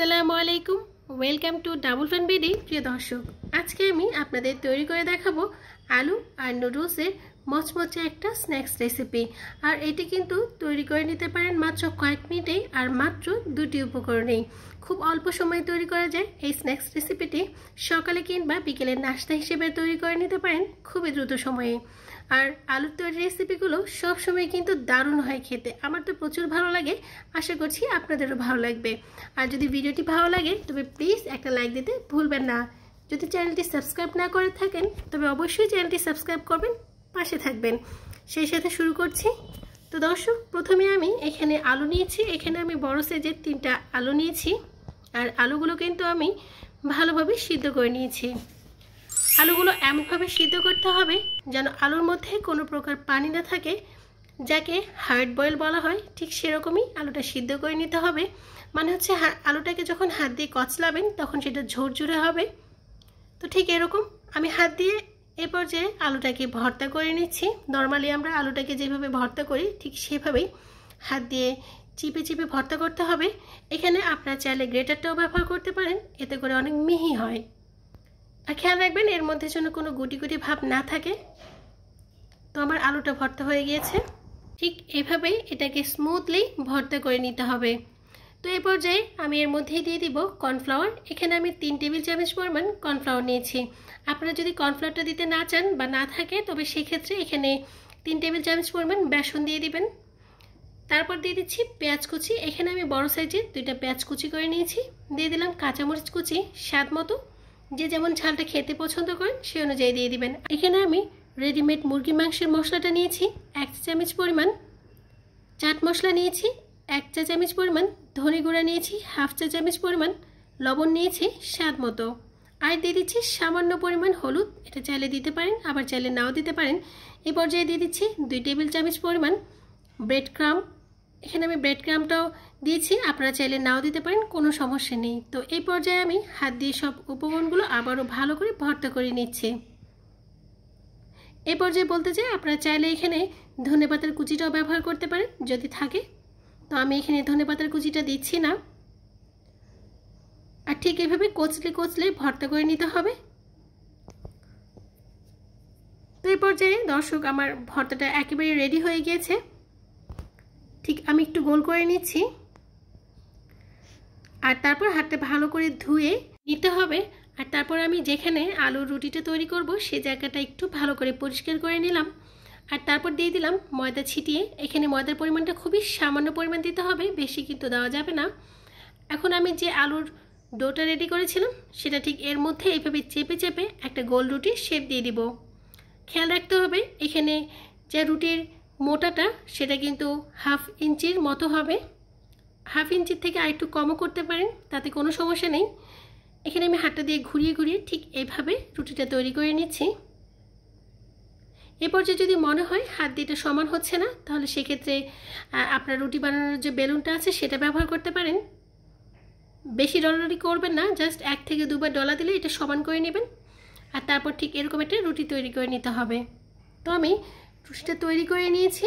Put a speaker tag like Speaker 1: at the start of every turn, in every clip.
Speaker 1: আসসালামু আলাইকুম welcome to double fan BD প্রিয় দর্শক আজকে আমি আপনাদের তৈরি করে দেখাবো আলু আর নুডলসের মচমচে একটা স্ন্যাক্স রেসিপি আর এটি কিন্তু তৈরি করে নিতে পারেন মাত্র কয়েক মিনিটেই আর মাত্র দুটি উপকরণেই খুব অল্প সময়ে তৈরি করা যায় এই স্ন্যাক্স রেসিপিটি সকালে কিংবা বিকেলের নাস্তা হিসেবে তৈরি করে নিতে পারেন খুবই দ্রুত সময়ে আর আলুর তৈরি রেসিপিগুলো সবসময় কিন্তু দারুণ হয় খেতে আমার তো প্রচুর ভালো লাগে আশা করছি আপনাদেরও ভালো লাগবে আর যদি ভিডিওটি ভালো লাগে তবে প্লিজ একটা লাইক দিতে ভুলবেন না যদি চ্যানেলটি সাবস্ক্রাইব না করে থাকেন তবে অবশ্যই চ্যানেলটি সাবস্ক্রাইব করবেন পাশে থাকবেন সেই সাথে শুরু করছি তো দর্শক প্রথমে আমি এখানে আলু নিয়েছি এখানে আমি বড় সাইজের তিনটা আলু নিয়েছি আর আলুগুলো কিন্তু আমি ভালোভাবে সিদ্ধ করে নিয়েছি আলুগুলো এমনভাবে সিদ্ধ করতে হবে যেন আলুর মধ্যে কোনো প্রকার পানি না থাকে যাকে হার্ড বয়েল বলা হয় ঠিক সেরকমই আলুটা সিদ্ধ করে নিতে হবে মানে হচ্ছে আলুটাকে যখন হাত দিয়ে কচলাবেন তখন সেটা ঝোরঝুরে হবে তো ঠিক এরকম আমি হাত দিয়ে এ পর্যায়ে আলুটাকে ভর্তা করে নিচ্ছি নর্মালি আমরা আলুটাকে যেভাবে ভর্তা করি ঠিক সেভাবেই হাত দিয়ে চিপে চিপে ভর্তা করতে হবে এখানে আপনার চাইলে গ্রেটারটাও ব্যবহার করতে পারেন এতে করে অনেক মিহি হয় খেয়াল রাখবেন এর মধ্যে যেন কোনো গুটি গুটি ভাব না থাকে তো আমার আলুটা ভর্তা হয়ে গিয়েছে ঠিক এভাবেই এটাকে স্মুথলি ভর্তা করে নিতে হবে তো এ পর্যায়ে আমি এর মধ্যেই দিয়ে দিব কর্নফ্লাওয়ার এখানে আমি তিন টেবিল চামচ পরিমাণ কর্নফ্লাওয়ার নিয়েছি আপনারা যদি কর্নফ্লাওয়ারটা দিতে না চান বা না থাকে তবে সেক্ষেত্রে এখানে তিন টেবিল চামচ পরিমাণ বেসন দিয়ে দিবেন তারপর দিয়ে দিচ্ছি পেঁয়াজ কুচি এখানে আমি বড় সাইজের দুইটা পেঁয়াজ কুচি করে নিয়েছি দিয়ে দিলাম কাঁচামরিচ কুচি স্বাদ মতো যে যেমন ঝালটা খেতে পছন্দ করেন সে অনুযায়ী দিয়ে দিবেন এখানে আমি রেডিমেড মুরগি মাংসের মশলাটা নিয়েছি এক চা চামচ পরিমাণ চাট মশলা নিয়েছি এক চা চামচ পরিমাণ ধনে গুঁড়া নিয়েছি হাফ চা চামচ পরিমাণ লবণ নিয়েছি স্বাদ মতো আর দিয়ে দিচ্ছি সামান্য পরিমাণ হলুদ এটা চাইলে দিতে পারেন আবার চাইলে নাও দিতে পারেন এই পর্যায়ে দিয়ে দিচ্ছি দুই টেবিল চামচ পরিমাণ ব্রেড ক্রাম এখানে আমি ব্রেড ক্রামটাও দিয়েছি আপনারা চাইলে নাও দিতে পারেন কোনো সমস্যা নেই তো এই পর্যায়ে আমি হাত দিয়ে সব উপকরণগুলো আবারও ভালো করে ভর্তা করে নিচ্ছি এ পর্যায়ে বলতে চাই আপনারা চাইলে এখানে ধনে পাতার কুচিটাও ব্যবহার করতে পারেন যদি থাকে তো আমি এখানে ধনে পাতার কুচিটা দিচ্ছি না আর ঠিক এভাবে কচলে কচলে ভর্তা করে নিতে হবে তো এই পর্যায়ে দর্শক আমার ভর্তাটা একেবারে রেডি হয়ে গিয়েছে ঠিক আমি একটু গোল করে নিচ্ছি আর তারপর হাতটা ভালো করে ধুয়ে নিতে হবে আর তারপর আমি যেখানে আলুর রুটিটা তৈরি করব সে জায়গাটা একটু ভালো করে পরিষ্কার করে নিলাম আর তারপর দিয়ে দিলাম ময়দা ছিটিয়ে এখানে ময়দার পরিমাণটা খুবই সামান্য পরিমাণ দিতে হবে বেশি কিন্তু দেওয়া যাবে না এখন আমি যে আলুর ডোটা রেডি করেছিলাম সেটা ঠিক এর মধ্যে এইভাবে চেপে চেপে একটা গোল রুটি শেপ দিয়ে দিব খেয়াল রাখতে হবে এখানে যে রুটির মোটাটা সেটা কিন্তু হাফ ইঞ্চির মতো হবে হাফ ইঞ্চির থেকে আরেকটু কমও করতে পারেন তাতে কোনো সমস্যা নেই এখানে আমি হাতটা দিয়ে ঘুরিয়ে ঘুরিয়ে ঠিক এইভাবে রুটিটা তৈরি করে নিচ্ছি এরপর যে যদি মনে হয় হাত দিয়ে এটা সমান হচ্ছে না তাহলে সেক্ষেত্রে আপনার রুটি বানানোর যে বেলুনটা আছে সেটা ব্যবহার করতে পারেন বেশি ডলারি করবেন না জাস্ট এক থেকে দুবার ডলা দিলে এটা সমান করে নেবেন আর তারপর ঠিক এরকম একটা রুটি তৈরি করে নিতে হবে তো আমি রুটিটা তৈরি করে নিয়েছি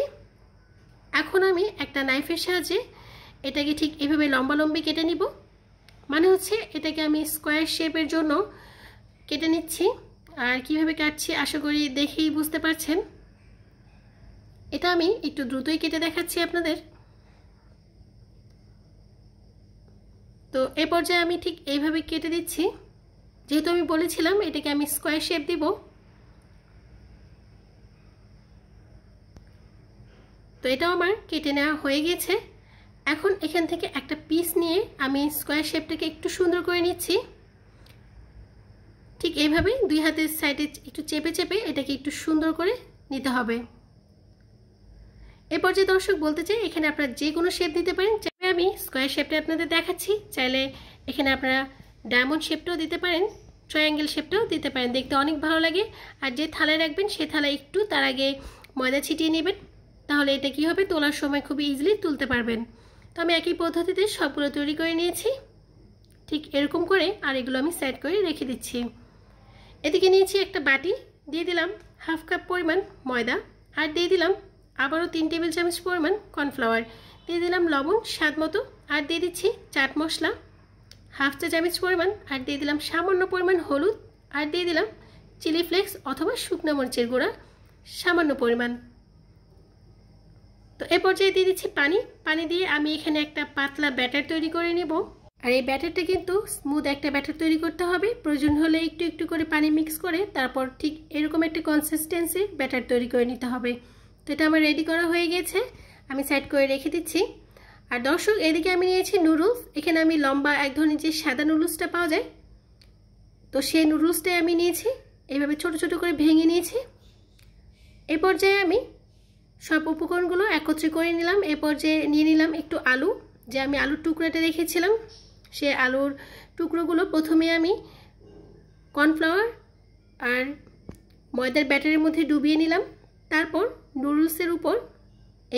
Speaker 1: এখন আমি একটা নাইফের সাহায্যে এটাকে ঠিক এভাবে লম্বালম্বি কেটে নিব মানে হচ্ছে এটাকে আমি স্কোয়ার শেপের জন্য কেটে নিচ্ছি আর কিভাবে কাটছি আশা করি দেখেই বুঝতে পারছেন এটা আমি একটু দ্রুতই কেটে দেখাচ্ছি আপনাদের তো এ পর্যায়ে আমি ঠিক এইভাবে কেটে দিচ্ছি যেহেতু আমি বলেছিলাম এটাকে আমি স্কোয়ার শেপ দিব তো এটাও আমার কেটে নেওয়া হয়ে গেছে এখন এখান থেকে একটা পিস নিয়ে আমি স্কোয়ার শেপটাকে একটু সুন্দর করে নিচ্ছি ঠিক এইভাবে দুই হাতের সাইডে একটু চেপে চেপে এটাকে একটু সুন্দর করে নিতে হবে এরপর যে দর্শক বলতে চাই এখানে আপনারা যে কোনো শেপ দিতে পারেন চাইলে আমি স্কোয়ার শেপটা আপনাদের দেখাচ্ছি চাইলে এখানে আপনারা ডায়মন্ড শেপটাও দিতে পারেন ট্রায়াঙ্গেল শেপটাও দিতে পারেন দেখতে অনেক ভালো লাগে আর যে থালায় রাখবেন সে থালায় একটু তার আগে ময়দা ছিটিয়ে নেবেন তাহলে এটা কি হবে তোলার সময় খুবই ইজিলি তুলতে পারবেন তো আমি একই পদ্ধতিতে সবগুলো তৈরি করে নিয়েছি ঠিক এরকম করে আর এগুলো আমি সেট করে রেখে দিচ্ছি এদিকে নিয়েছি একটা বাটি দিয়ে দিলাম হাফ কাপ পরিমাণ ময়দা আর দিয়ে দিলাম আবারও তিন টেবিল চামচ পরিমাণ কর্নফ্লাওয়ার দিয়ে দিলাম লবণ স্বাদ মতো আর দিয়ে দিচ্ছি চাট মশলা হাফ চা চামচ পরিমাণ আর দিয়ে দিলাম সামান্য পরিমাণ হলুদ আর দিয়ে দিলাম চিলি ফ্লেক্স অথবা শুকনো মরিচের গুঁড়া সামান্য পরিমাণ তো এ পর্যায়ে দিয়ে দিচ্ছি পানি পানি দিয়ে আমি এখানে একটা পাতলা ব্যাটার তৈরি করে নেব আর এই ব্যাটারটা কিন্তু স্মুথ একটা ব্যাটার তৈরি করতে হবে প্রয়োজন হলে একটু একটু করে পানি মিক্স করে তারপর ঠিক এরকম একটা কনসিস্টেন্সি ব্যাটার তৈরি করে নিতে হবে তো এটা আমার রেডি করা হয়ে গেছে আমি সাইড করে রেখে দিচ্ছি আর দর্শক এদিকে আমি নিয়েছি নুডলস এখানে আমি লম্বা এক ধরনের যে সাদা নুডলসটা পাওয়া যায় তো সেই নুডলসটাই আমি নিয়েছি এইভাবে ছোট ছোট করে ভেঙে নিয়েছি এ পর্যায়ে আমি সব উপকরণগুলো একত্রে করে নিলাম এরপর যে নিয়ে নিলাম একটু আলু যে আমি আলুর টুকরাটা রেখেছিলাম সে আলুর টুকরোগুলো প্রথমে আমি কর্নফ্লাওয়ার আর ময়দার ব্যাটারের মধ্যে ডুবিয়ে নিলাম তারপর নুডলসের উপর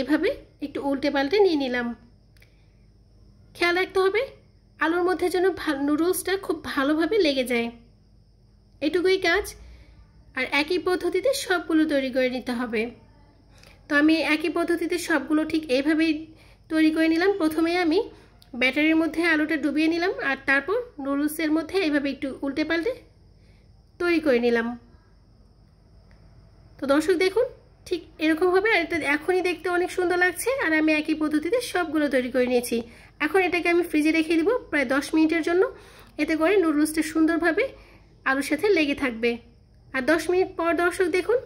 Speaker 1: এভাবে একটু উল্টে পাল্টে নিয়ে নিলাম খেয়াল রাখতে হবে আলুর মধ্যে যেন নুডলসটা খুব ভালোভাবে লেগে যায় এটুকুই কাজ আর একই পদ্ধতিতে সবগুলো তৈরি করে নিতে হবে তো আমি একই পদ্ধতিতে সবগুলো ঠিক এইভাবেই তৈরি করে নিলাম প্রথমে আমি ব্যাটারির মধ্যে আলুটা ডুবিয়ে নিলাম আর তারপর নুডলসের মধ্যে এইভাবে একটু উল্টে পাল্টে তৈরি করে নিলাম তো দর্শক দেখুন ঠিক এরকম হবে আর এটা এখনই দেখতে অনেক সুন্দর লাগছে আর আমি একই পদ্ধতিতে সবগুলো তৈরি করে নিয়েছি এখন এটাকে আমি ফ্রিজে রেখে দিব প্রায় দশ মিনিটের জন্য এতে করে নুডলসটা সুন্দরভাবে আলুর সাথে লেগে থাকবে আর দশ মিনিট পর দর্শক দেখুন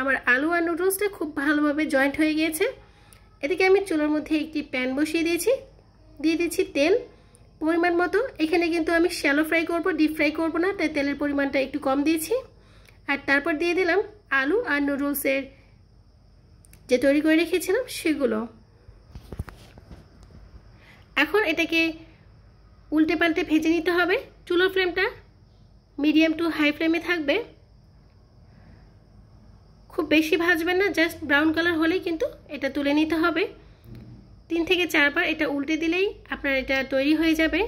Speaker 1: আমার আলু আর নুডলসটা খুব ভালোভাবে জয়েন্ট হয়ে গিয়েছে এদিকে আমি চুলোর মধ্যে একটি প্যান বসিয়ে দিয়েছি দিয়ে দিচ্ছি তেল পরিমাণ মতো এখানে কিন্তু আমি শ্যালো ফ্রাই করব ডিপ ফ্রাই করব না তাই তেলের পরিমাণটা একটু কম দিয়েছি আর তারপর দিয়ে দিলাম আলু আর নুডলসের যে তৈরি করে রেখেছিলাম সেগুলো এখন এটাকে উল্টে পাল্টে ভেজে নিতে হবে চুলোর ফ্লেমটা মিডিয়াম টু হাই ফ্লেমে থাকবে খুব বেশি ভাজবেন না জাস্ট ব্রাউন কালার হলেই কিন্তু এটা তুলে নিতে হবে তিন থেকে চারবার এটা উল্টে দিলেই আপনার এটা তৈরি হয়ে যাবে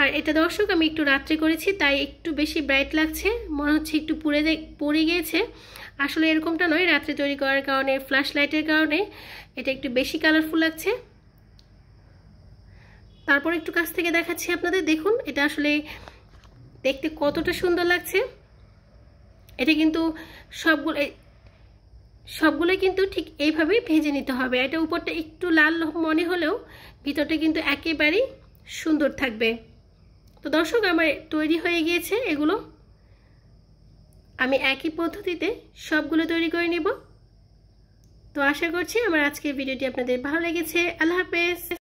Speaker 1: আর এটা দর্শক আমি একটু রাত্রে করেছি তাই একটু বেশি ব্রাইট লাগছে মনে হচ্ছে একটু পুড়ে পড়ে গিয়েছে আসলে এরকমটা নয় রাত্রে তৈরি করার কারণে ফ্ল্যাশ লাইটের কারণে এটা একটু বেশি কালারফুল লাগছে তারপর একটু কাছ থেকে দেখাচ্ছি আপনাদের দেখুন এটা আসলে দেখতে কতটা সুন্দর লাগছে এটা কিন্তু সবগুলো সবগুলো কিন্তু ঠিক এইভাবেই ভেজে নিতে হবে এটা উপরটা একটু লাল মনে হলেও ভিতরটা কিন্তু একেবারেই সুন্দর থাকবে তো দর্শক আমার তৈরি হয়ে গিয়েছে এগুলো আমি একই পদ্ধতিতে সবগুলো তৈরি করে নেব তো আশা করছি আমার আজকের ভিডিওটি আপনাদের ভালো লেগেছে আল্লাহ হাফেজ